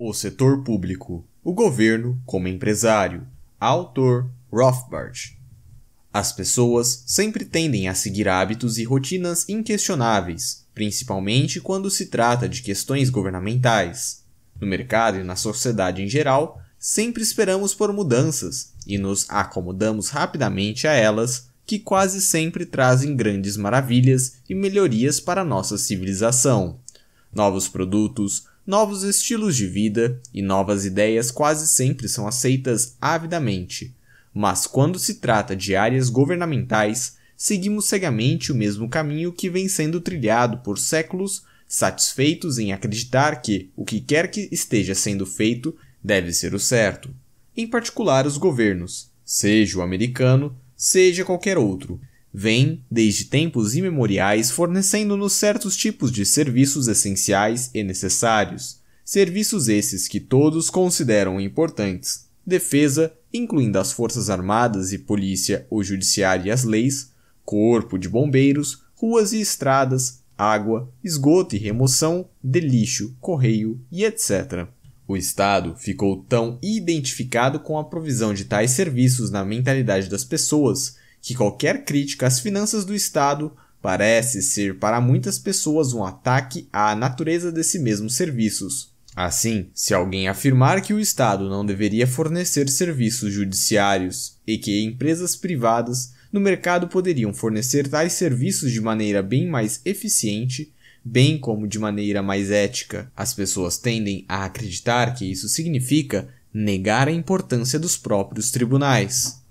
o setor público, o governo como empresário. Autor Rothbard. As pessoas sempre tendem a seguir hábitos e rotinas inquestionáveis, principalmente quando se trata de questões governamentais. No mercado e na sociedade em geral, sempre esperamos por mudanças e nos acomodamos rapidamente a elas, que quase sempre trazem grandes maravilhas e melhorias para nossa civilização. Novos produtos, Novos estilos de vida e novas ideias quase sempre são aceitas avidamente, mas quando se trata de áreas governamentais, seguimos cegamente o mesmo caminho que vem sendo trilhado por séculos, satisfeitos em acreditar que o que quer que esteja sendo feito deve ser o certo, em particular os governos, seja o americano, seja qualquer outro, vem, desde tempos imemoriais, fornecendo-nos certos tipos de serviços essenciais e necessários, serviços esses que todos consideram importantes: defesa, incluindo as forças armadas e polícia, o judiciário e as leis, corpo de bombeiros, ruas e estradas, água, esgoto e remoção de lixo, correio e etc. O Estado ficou tão identificado com a provisão de tais serviços na mentalidade das pessoas que qualquer crítica às finanças do Estado parece ser para muitas pessoas um ataque à natureza desses mesmos serviços. Assim, se alguém afirmar que o Estado não deveria fornecer serviços judiciários e que empresas privadas no mercado poderiam fornecer tais serviços de maneira bem mais eficiente, bem como de maneira mais ética, as pessoas tendem a acreditar que isso significa negar a importância dos próprios tribunais.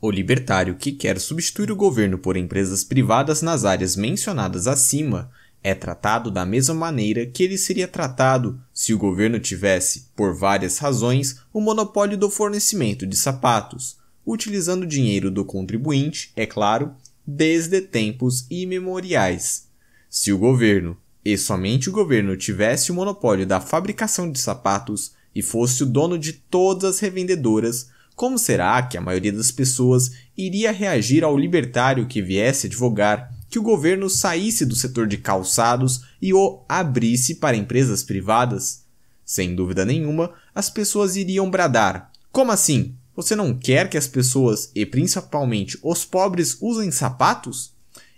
O libertário que quer substituir o governo por empresas privadas nas áreas mencionadas acima é tratado da mesma maneira que ele seria tratado se o governo tivesse, por várias razões, o monopólio do fornecimento de sapatos, utilizando o dinheiro do contribuinte, é claro, desde tempos imemoriais. Se o governo, e somente o governo, tivesse o monopólio da fabricação de sapatos e fosse o dono de todas as revendedoras, como será que a maioria das pessoas iria reagir ao libertário que viesse advogar que o governo saísse do setor de calçados e o abrisse para empresas privadas? Sem dúvida nenhuma, as pessoas iriam bradar: Como assim? Você não quer que as pessoas, e principalmente os pobres, usem sapatos?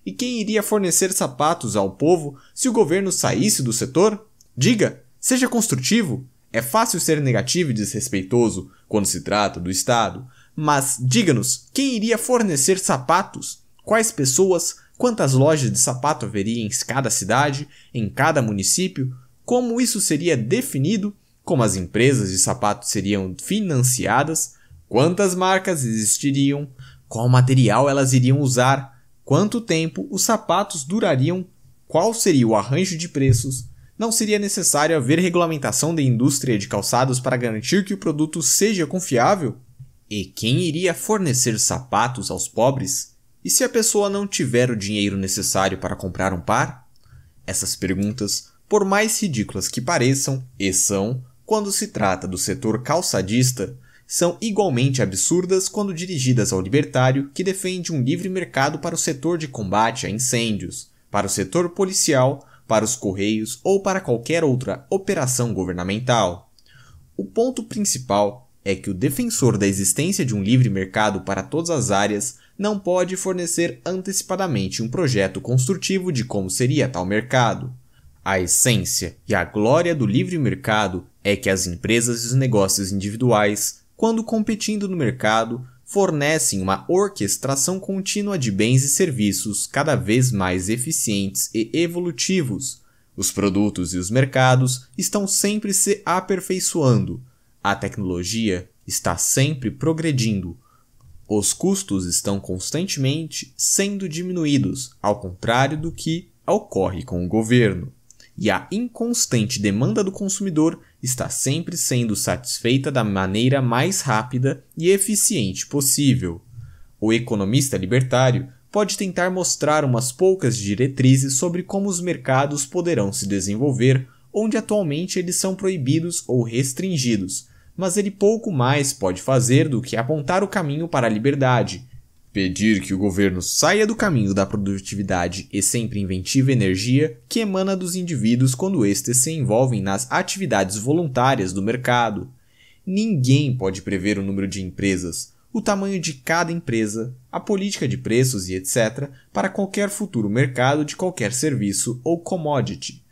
E quem iria fornecer sapatos ao povo se o governo saísse do setor? Diga, seja construtivo. É fácil ser negativo e desrespeitoso quando se trata do Estado, mas diga-nos quem iria fornecer sapatos, quais pessoas, quantas lojas de sapato haveria em cada cidade, em cada município, como isso seria definido, como as empresas de sapato seriam financiadas, quantas marcas existiriam, qual material elas iriam usar, quanto tempo os sapatos durariam, qual seria o arranjo de preços, não seria necessário haver regulamentação da indústria de calçados para garantir que o produto seja confiável? E quem iria fornecer sapatos aos pobres? E se a pessoa não tiver o dinheiro necessário para comprar um par? Essas perguntas, por mais ridículas que pareçam, e são, quando se trata do setor calçadista, são igualmente absurdas quando dirigidas ao libertário que defende um livre mercado para o setor de combate a incêndios, para o setor policial para os correios ou para qualquer outra operação governamental. O ponto principal é que o defensor da existência de um livre mercado para todas as áreas não pode fornecer antecipadamente um projeto construtivo de como seria tal mercado. A essência e a glória do livre mercado é que as empresas e os negócios individuais, quando competindo no mercado, fornecem uma orquestração contínua de bens e serviços cada vez mais eficientes e evolutivos. Os produtos e os mercados estão sempre se aperfeiçoando. A tecnologia está sempre progredindo. Os custos estão constantemente sendo diminuídos, ao contrário do que ocorre com o governo e a inconstante demanda do consumidor está sempre sendo satisfeita da maneira mais rápida e eficiente possível. O economista libertário pode tentar mostrar umas poucas diretrizes sobre como os mercados poderão se desenvolver, onde atualmente eles são proibidos ou restringidos, mas ele pouco mais pode fazer do que apontar o caminho para a liberdade, Pedir que o governo saia do caminho da produtividade e sempre inventiva energia que emana dos indivíduos quando estes se envolvem nas atividades voluntárias do mercado. Ninguém pode prever o número de empresas, o tamanho de cada empresa, a política de preços e etc. para qualquer futuro mercado de qualquer serviço ou commodity.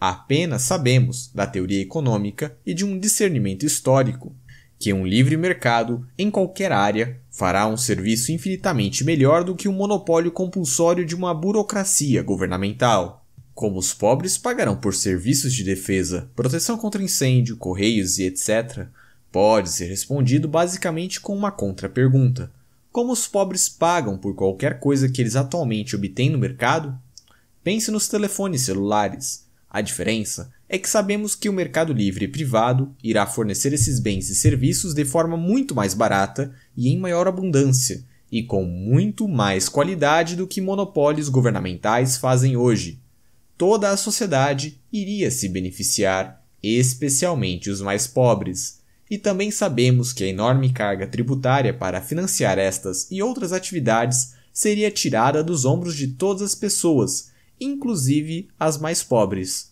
Apenas sabemos, da teoria econômica e de um discernimento histórico, que um livre mercado, em qualquer área, fará um serviço infinitamente melhor do que o um monopólio compulsório de uma burocracia governamental. Como os pobres pagarão por serviços de defesa, proteção contra incêndio, correios e etc., pode ser respondido basicamente com uma contra-pergunta: como os pobres pagam por qualquer coisa que eles atualmente obtêm no mercado? Pense nos telefones celulares. A diferença é que sabemos que o mercado livre e privado irá fornecer esses bens e serviços de forma muito mais barata e em maior abundância, e com muito mais qualidade do que monopólios governamentais fazem hoje. Toda a sociedade iria se beneficiar, especialmente os mais pobres. E também sabemos que a enorme carga tributária para financiar estas e outras atividades seria tirada dos ombros de todas as pessoas, inclusive as mais pobres.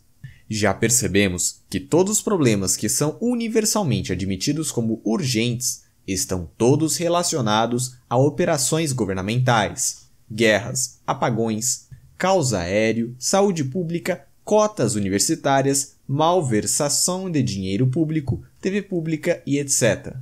Já percebemos que todos os problemas que são universalmente admitidos como urgentes estão todos relacionados a operações governamentais, guerras, apagões, causa aéreo, saúde pública, cotas universitárias, malversação de dinheiro público, TV pública e etc.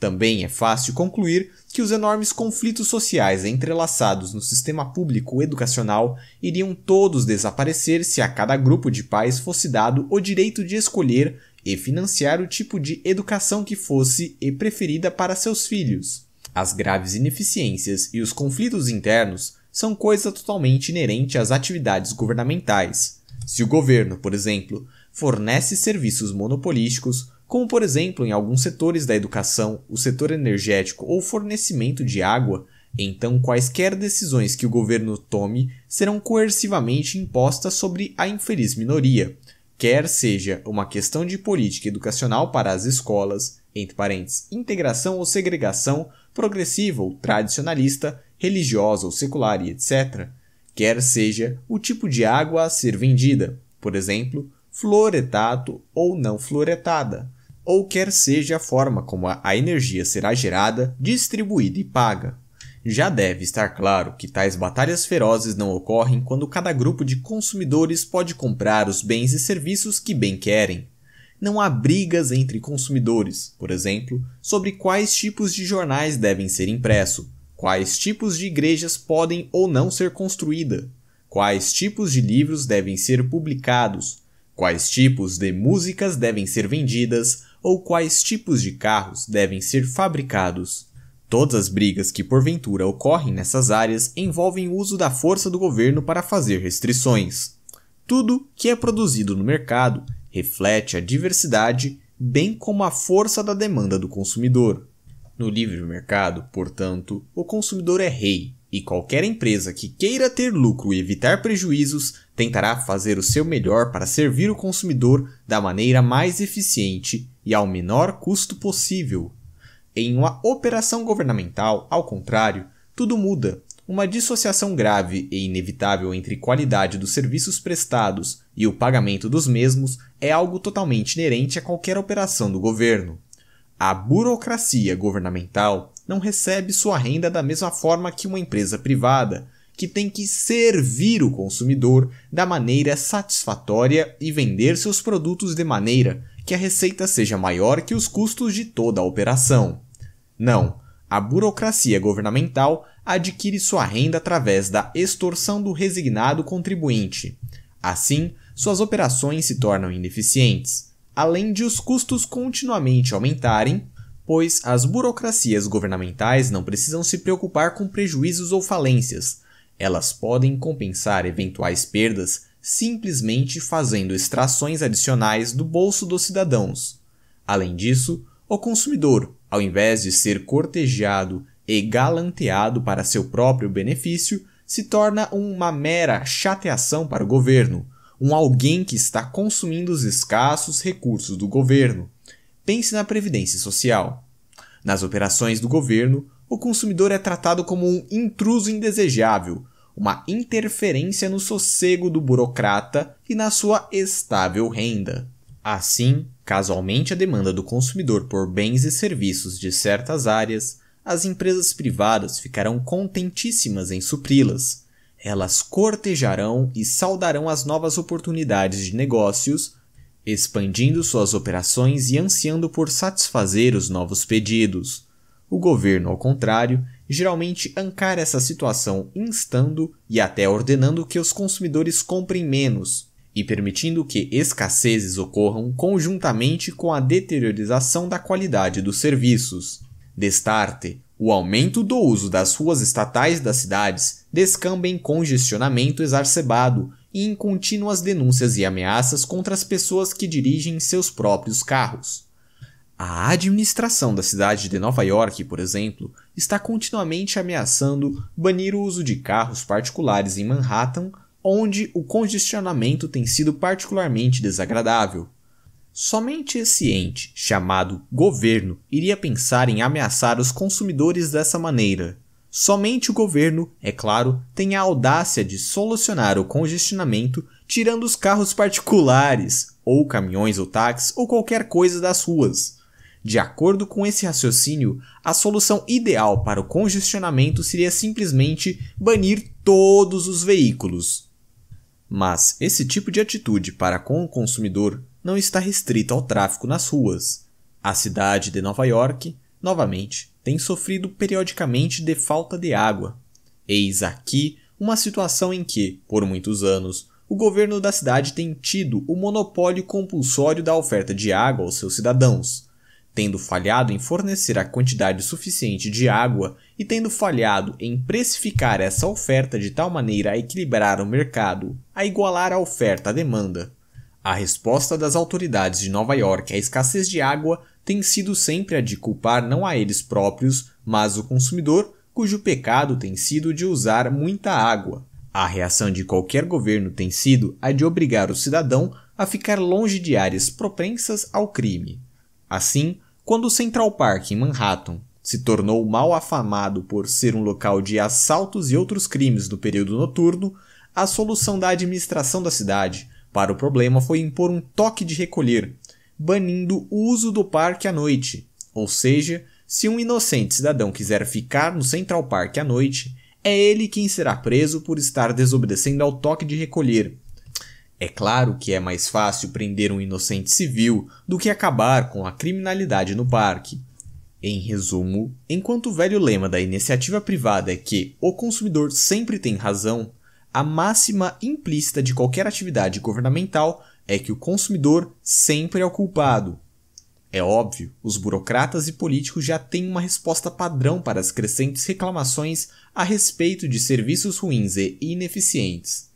Também é fácil concluir que os enormes conflitos sociais entrelaçados no sistema público educacional iriam todos desaparecer se a cada grupo de pais fosse dado o direito de escolher e financiar o tipo de educação que fosse e preferida para seus filhos. As graves ineficiências e os conflitos internos são coisa totalmente inerente às atividades governamentais. Se o governo, por exemplo, fornece serviços monopolísticos, como por exemplo em alguns setores da educação, o setor energético ou fornecimento de água, então quaisquer decisões que o governo tome serão coercivamente impostas sobre a infeliz minoria, quer seja uma questão de política educacional para as escolas, entre parênteses, integração ou segregação, progressiva ou tradicionalista, religiosa ou secular e etc., quer seja o tipo de água a ser vendida, por exemplo, fluoretato ou não fluoretada, ou quer seja a forma como a energia será gerada, distribuída e paga. Já deve estar claro que tais batalhas ferozes não ocorrem quando cada grupo de consumidores pode comprar os bens e serviços que bem querem. Não há brigas entre consumidores, por exemplo, sobre quais tipos de jornais devem ser impressos, quais tipos de igrejas podem ou não ser construídas, quais tipos de livros devem ser publicados, quais tipos de músicas devem ser vendidas, ou quais tipos de carros devem ser fabricados. Todas as brigas que porventura ocorrem nessas áreas envolvem o uso da força do governo para fazer restrições. Tudo que é produzido no mercado reflete a diversidade, bem como a força da demanda do consumidor. No livre mercado, portanto, o consumidor é rei, e qualquer empresa que queira ter lucro e evitar prejuízos tentará fazer o seu melhor para servir o consumidor da maneira mais eficiente e ao menor custo possível. Em uma operação governamental, ao contrário, tudo muda. Uma dissociação grave e inevitável entre qualidade dos serviços prestados e o pagamento dos mesmos é algo totalmente inerente a qualquer operação do governo. A burocracia governamental não recebe sua renda da mesma forma que uma empresa privada, que tem que servir o consumidor da maneira satisfatória e vender seus produtos de maneira que a receita seja maior que os custos de toda a operação. Não, a burocracia governamental adquire sua renda através da extorsão do resignado contribuinte. Assim, suas operações se tornam ineficientes, além de os custos continuamente aumentarem, pois as burocracias governamentais não precisam se preocupar com prejuízos ou falências. Elas podem compensar eventuais perdas simplesmente fazendo extrações adicionais do bolso dos cidadãos. Além disso, o consumidor, ao invés de ser cortejado e galanteado para seu próprio benefício, se torna uma mera chateação para o governo, um alguém que está consumindo os escassos recursos do governo. Pense na previdência social. Nas operações do governo, o consumidor é tratado como um intruso indesejável, uma interferência no sossego do burocrata e na sua estável renda. Assim, caso aumente a demanda do consumidor por bens e serviços de certas áreas, as empresas privadas ficarão contentíssimas em supri-las. Elas cortejarão e saudarão as novas oportunidades de negócios, expandindo suas operações e ansiando por satisfazer os novos pedidos. O governo, ao contrário, geralmente ancara essa situação instando e até ordenando que os consumidores comprem menos e permitindo que escassezes ocorram conjuntamente com a deteriorização da qualidade dos serviços. Destarte, o aumento do uso das ruas estatais das cidades descamba em congestionamento exacerbado e em contínuas denúncias e ameaças contra as pessoas que dirigem seus próprios carros. A administração da cidade de Nova York, por exemplo, está continuamente ameaçando banir o uso de carros particulares em Manhattan, onde o congestionamento tem sido particularmente desagradável. Somente esse ente, chamado governo, iria pensar em ameaçar os consumidores dessa maneira. Somente o governo, é claro, tem a audácia de solucionar o congestionamento tirando os carros particulares, ou caminhões ou táxis, ou qualquer coisa das ruas de acordo com esse raciocínio, a solução ideal para o congestionamento seria simplesmente banir todos os veículos. Mas esse tipo de atitude para com o consumidor não está restrita ao tráfico nas ruas. A cidade de Nova York, novamente, tem sofrido periodicamente de falta de água. Eis aqui uma situação em que, por muitos anos, o governo da cidade tem tido o monopólio compulsório da oferta de água aos seus cidadãos tendo falhado em fornecer a quantidade suficiente de água e tendo falhado em precificar essa oferta de tal maneira a equilibrar o mercado, a igualar a oferta à demanda. A resposta das autoridades de Nova York à escassez de água tem sido sempre a de culpar não a eles próprios, mas o consumidor, cujo pecado tem sido de usar muita água. A reação de qualquer governo tem sido a de obrigar o cidadão a ficar longe de áreas propensas ao crime. Assim, quando o Central Park, em Manhattan, se tornou mal afamado por ser um local de assaltos e outros crimes no período noturno, a solução da administração da cidade para o problema foi impor um toque de recolher, banindo o uso do parque à noite. Ou seja, se um inocente cidadão quiser ficar no Central Park à noite, é ele quem será preso por estar desobedecendo ao toque de recolher, é claro que é mais fácil prender um inocente civil do que acabar com a criminalidade no parque. Em resumo, enquanto o velho lema da iniciativa privada é que o consumidor sempre tem razão, a máxima implícita de qualquer atividade governamental é que o consumidor sempre é o culpado. É óbvio, os burocratas e políticos já têm uma resposta padrão para as crescentes reclamações a respeito de serviços ruins e ineficientes.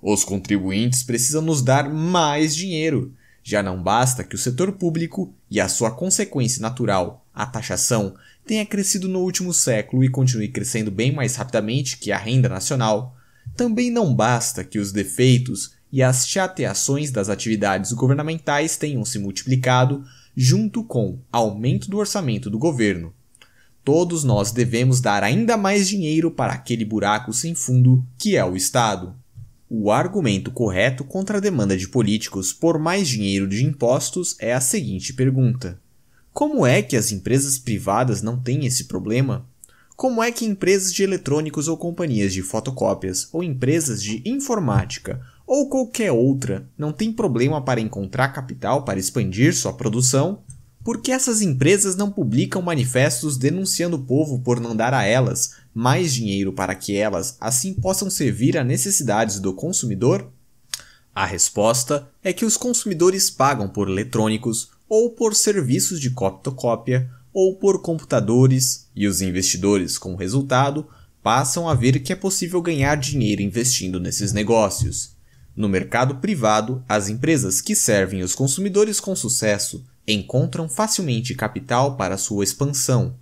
Os contribuintes precisam nos dar mais dinheiro. Já não basta que o setor público e a sua consequência natural, a taxação, tenha crescido no último século e continue crescendo bem mais rapidamente que a renda nacional. Também não basta que os defeitos e as chateações das atividades governamentais tenham se multiplicado junto com aumento do orçamento do governo. Todos nós devemos dar ainda mais dinheiro para aquele buraco sem fundo que é o Estado. O argumento correto contra a demanda de políticos por mais dinheiro de impostos é a seguinte pergunta: Como é que as empresas privadas não têm esse problema? Como é que empresas de eletrônicos ou companhias de fotocópias ou empresas de informática ou qualquer outra não têm problema para encontrar capital para expandir sua produção por que essas empresas não publicam manifestos denunciando o povo por não dar a elas mais dinheiro para que elas assim possam servir a necessidades do consumidor? A resposta é que os consumidores pagam por eletrônicos ou por serviços de coptocópia ou por computadores e os investidores, como resultado, passam a ver que é possível ganhar dinheiro investindo nesses negócios. No mercado privado, as empresas que servem os consumidores com sucesso encontram facilmente capital para sua expansão.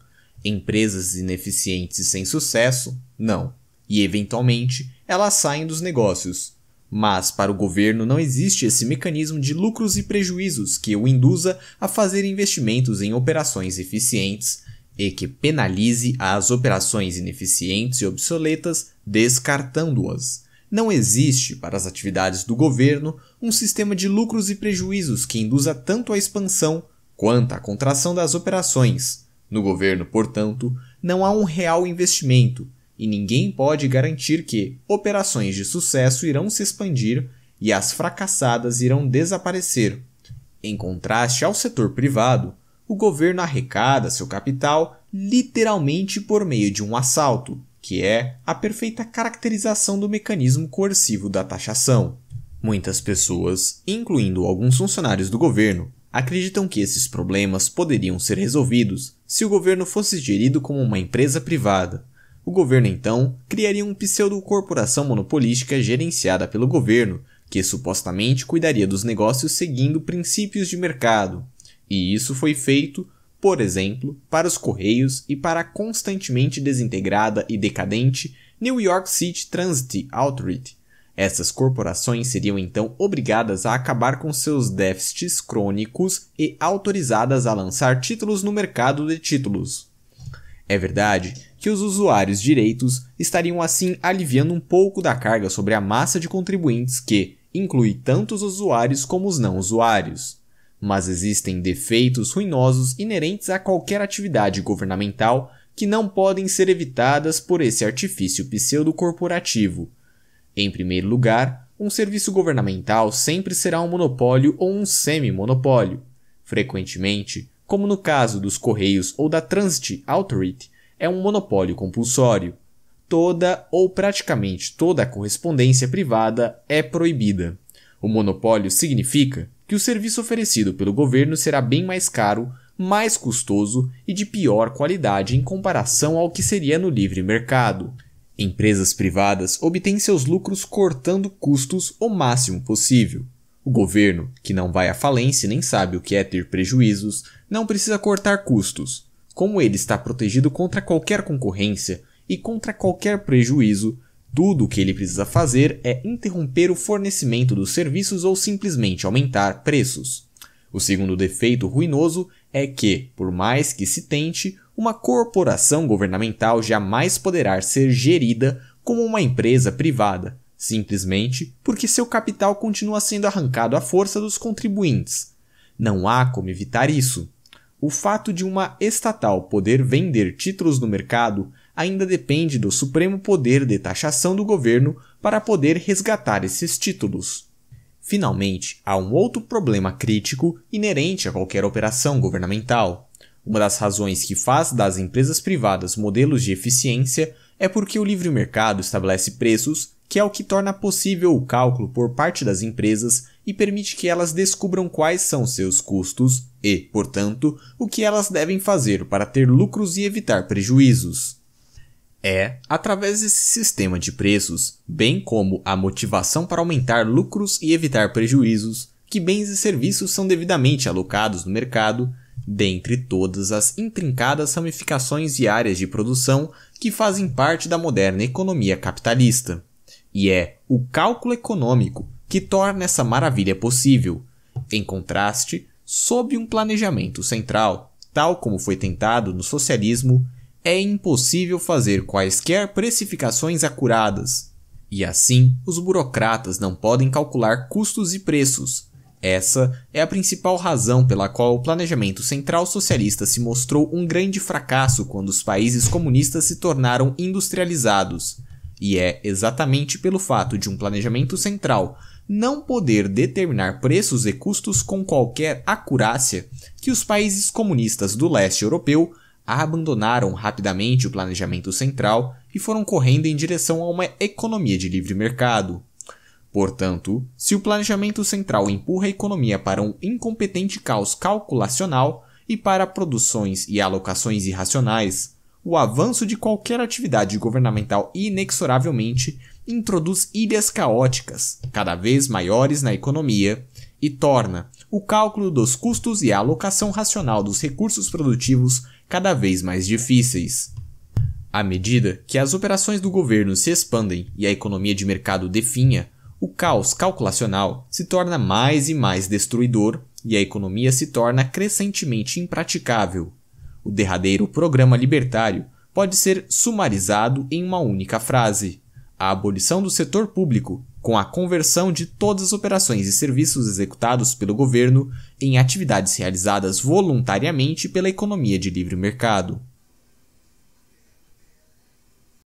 Empresas ineficientes e sem sucesso, não. E eventualmente, elas saem dos negócios. Mas para o governo não existe esse mecanismo de lucros e prejuízos que o induza a fazer investimentos em operações eficientes e que penalize as operações ineficientes e obsoletas, descartando-as. Não existe, para as atividades do governo, um sistema de lucros e prejuízos que induza tanto a expansão quanto à contração das operações. No governo, portanto, não há um real investimento e ninguém pode garantir que operações de sucesso irão se expandir e as fracassadas irão desaparecer. Em contraste ao setor privado, o governo arrecada seu capital literalmente por meio de um assalto que é a perfeita caracterização do mecanismo coercivo da taxação. Muitas pessoas, incluindo alguns funcionários do governo, acreditam que esses problemas poderiam ser resolvidos se o governo fosse gerido como uma empresa privada. O governo então criaria um pseudo-corporação monopolística gerenciada pelo governo, que supostamente cuidaria dos negócios seguindo princípios de mercado. E isso foi feito por exemplo, para os Correios e para a constantemente desintegrada e decadente New York City Transit Authority. Essas corporações seriam então obrigadas a acabar com seus déficits crônicos e autorizadas a lançar títulos no mercado de títulos. É verdade que os usuários direitos estariam assim aliviando um pouco da carga sobre a massa de contribuintes que inclui tanto os usuários como os não usuários mas existem defeitos ruinosos inerentes a qualquer atividade governamental que não podem ser evitadas por esse artifício pseudo-corporativo. Em primeiro lugar, um serviço governamental sempre será um monopólio ou um semi-monopólio. Frequentemente, como no caso dos Correios ou da Transit Authority, é um monopólio compulsório. Toda ou praticamente toda a correspondência privada é proibida. O monopólio significa que o serviço oferecido pelo governo será bem mais caro, mais custoso e de pior qualidade em comparação ao que seria no livre mercado. Empresas privadas obtêm seus lucros cortando custos o máximo possível. O governo, que não vai à falência nem sabe o que é ter prejuízos, não precisa cortar custos. Como ele está protegido contra qualquer concorrência e contra qualquer prejuízo, tudo o que ele precisa fazer é interromper o fornecimento dos serviços ou simplesmente aumentar preços. O segundo defeito ruinoso é que, por mais que se tente, uma corporação governamental jamais poderá ser gerida como uma empresa privada, simplesmente porque seu capital continua sendo arrancado à força dos contribuintes. Não há como evitar isso. O fato de uma estatal poder vender títulos no mercado ainda depende do supremo poder de taxação do governo para poder resgatar esses títulos. Finalmente, há um outro problema crítico inerente a qualquer operação governamental. Uma das razões que faz das empresas privadas modelos de eficiência é porque o livre mercado estabelece preços, que é o que torna possível o cálculo por parte das empresas e permite que elas descubram quais são seus custos e, portanto, o que elas devem fazer para ter lucros e evitar prejuízos é, através desse sistema de preços, bem como a motivação para aumentar lucros e evitar prejuízos, que bens e serviços são devidamente alocados no mercado, dentre todas as intrincadas ramificações e áreas de produção que fazem parte da moderna economia capitalista. E é o cálculo econômico que torna essa maravilha possível, em contraste, sob um planejamento central, tal como foi tentado no socialismo é impossível fazer quaisquer precificações acuradas. E assim, os burocratas não podem calcular custos e preços. Essa é a principal razão pela qual o planejamento central socialista se mostrou um grande fracasso quando os países comunistas se tornaram industrializados. E é exatamente pelo fato de um planejamento central não poder determinar preços e custos com qualquer acurácia que os países comunistas do leste europeu abandonaram rapidamente o planejamento central e foram correndo em direção a uma economia de livre mercado. Portanto, se o planejamento central empurra a economia para um incompetente caos calculacional e para produções e alocações irracionais, o avanço de qualquer atividade governamental inexoravelmente introduz ilhas caóticas, cada vez maiores na economia, e torna o cálculo dos custos e a alocação racional dos recursos produtivos cada vez mais difíceis. À medida que as operações do governo se expandem e a economia de mercado definha, o caos calculacional se torna mais e mais destruidor e a economia se torna crescentemente impraticável. O derradeiro programa libertário pode ser sumarizado em uma única frase: a abolição do setor público com a conversão de todas as operações e serviços executados pelo governo em atividades realizadas voluntariamente pela economia de livre mercado.